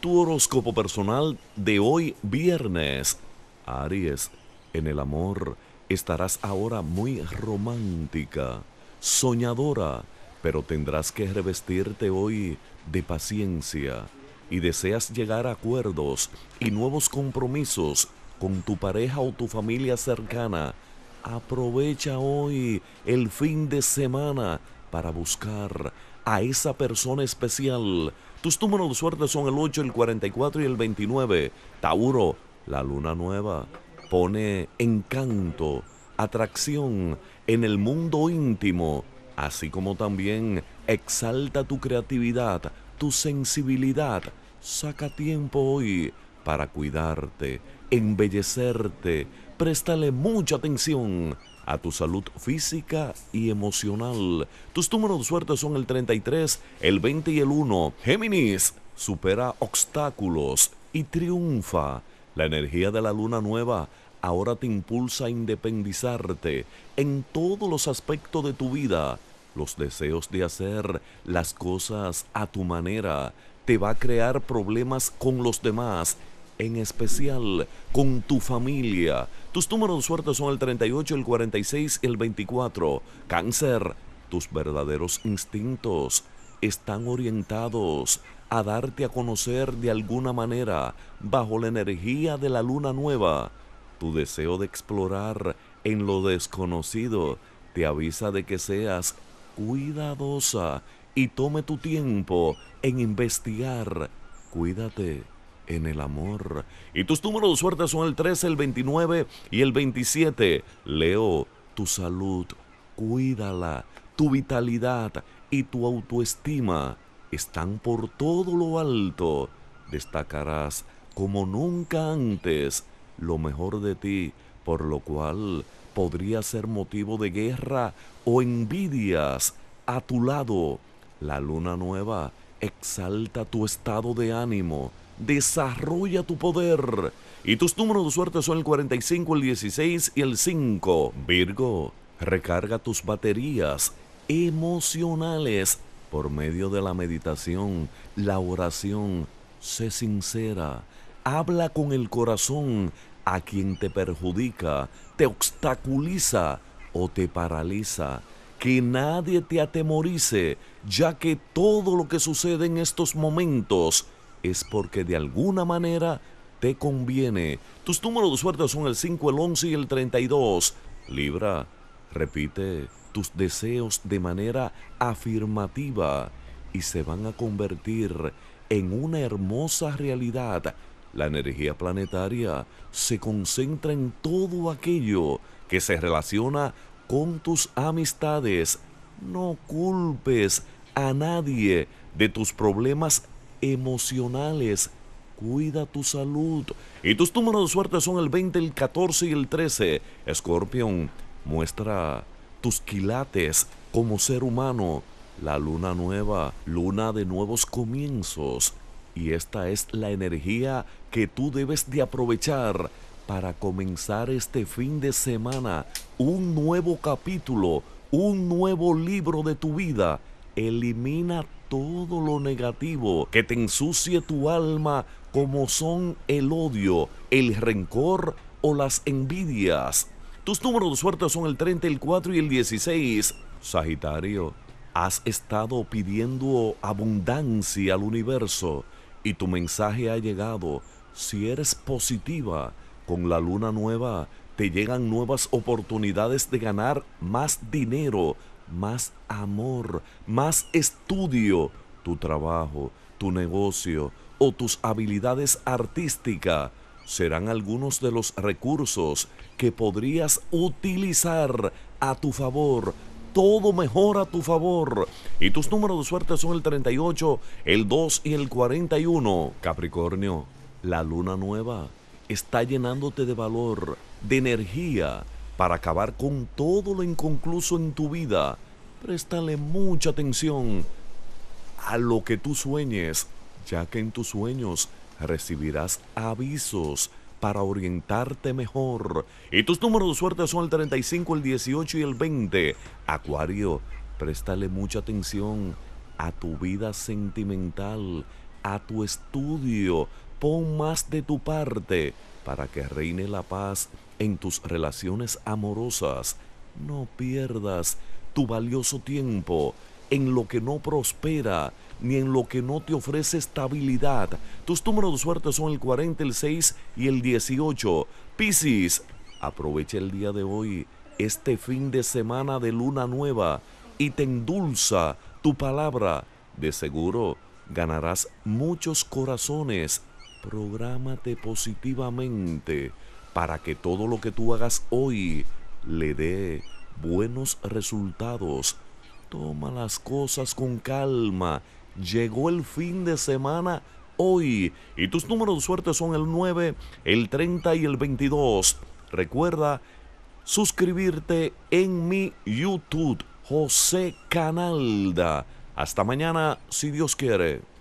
Tu horóscopo personal de hoy viernes. Aries, en el amor estarás ahora muy romántica, soñadora, pero tendrás que revestirte hoy de paciencia y deseas llegar a acuerdos y nuevos compromisos con tu pareja o tu familia cercana. Aprovecha hoy el fin de semana para buscar a esa persona especial tus números de suerte son el 8, el 44 y el 29. Tauro, la luna nueva pone encanto, atracción en el mundo íntimo, así como también exalta tu creatividad, tu sensibilidad. Saca tiempo hoy para cuidarte, embellecerte. Préstale mucha atención a tu salud física y emocional. Tus números de suerte son el 33, el 20 y el 1. Géminis, supera obstáculos y triunfa. La energía de la luna nueva ahora te impulsa a independizarte en todos los aspectos de tu vida. Los deseos de hacer las cosas a tu manera te va a crear problemas con los demás en especial con tu familia. Tus números de suerte son el 38, el 46 y el 24. Cáncer, tus verdaderos instintos están orientados a darte a conocer de alguna manera bajo la energía de la luna nueva. Tu deseo de explorar en lo desconocido te avisa de que seas cuidadosa y tome tu tiempo en investigar. Cuídate en el amor. Y tus números de suerte son el 13, el 29 y el 27. Leo, tu salud, cuídala, tu vitalidad y tu autoestima están por todo lo alto. Destacarás como nunca antes lo mejor de ti, por lo cual podría ser motivo de guerra o envidias a tu lado. La luna nueva exalta tu estado de ánimo Desarrolla tu poder. Y tus números de suerte son el 45, el 16 y el 5. Virgo, recarga tus baterías emocionales por medio de la meditación, la oración. Sé sincera. Habla con el corazón a quien te perjudica, te obstaculiza o te paraliza. Que nadie te atemorice, ya que todo lo que sucede en estos momentos es porque de alguna manera te conviene. Tus números de suerte son el 5, el 11 y el 32. Libra, repite tus deseos de manera afirmativa y se van a convertir en una hermosa realidad. La energía planetaria se concentra en todo aquello que se relaciona con tus amistades. No culpes a nadie de tus problemas emocionales. Cuida tu salud. Y tus números de suerte son el 20, el 14 y el 13. Escorpión, muestra tus quilates como ser humano. La luna nueva, luna de nuevos comienzos. Y esta es la energía que tú debes de aprovechar para comenzar este fin de semana un nuevo capítulo, un nuevo libro de tu vida. Elimina todo lo negativo que te ensucie tu alma como son el odio, el rencor o las envidias. Tus números de suerte son el 30, el 4 y el 16. Sagitario, has estado pidiendo abundancia al universo y tu mensaje ha llegado. Si eres positiva, con la luna nueva te llegan nuevas oportunidades de ganar más dinero más amor, más estudio, tu trabajo, tu negocio o tus habilidades artísticas serán algunos de los recursos que podrías utilizar a tu favor. Todo mejora a tu favor. Y tus números de suerte son el 38, el 2 y el 41. Capricornio, la luna nueva está llenándote de valor, de energía, para acabar con todo lo inconcluso en tu vida. Préstale mucha atención a lo que tú sueñes, ya que en tus sueños recibirás avisos para orientarte mejor. Y tus números de suerte son el 35, el 18 y el 20. Acuario, préstale mucha atención a tu vida sentimental, a tu estudio. Pon más de tu parte para que reine la paz en tus relaciones amorosas. No pierdas tu valioso tiempo en lo que no prospera ni en lo que no te ofrece estabilidad. Tus números de suerte son el 40, el 6 y el 18. Piscis, aprovecha el día de hoy, este fin de semana de luna nueva, y te endulza tu palabra. De seguro ganarás muchos corazones Prográmate positivamente para que todo lo que tú hagas hoy le dé buenos resultados. Toma las cosas con calma. Llegó el fin de semana hoy y tus números de suerte son el 9, el 30 y el 22. Recuerda suscribirte en mi YouTube, José Canalda. Hasta mañana, si Dios quiere.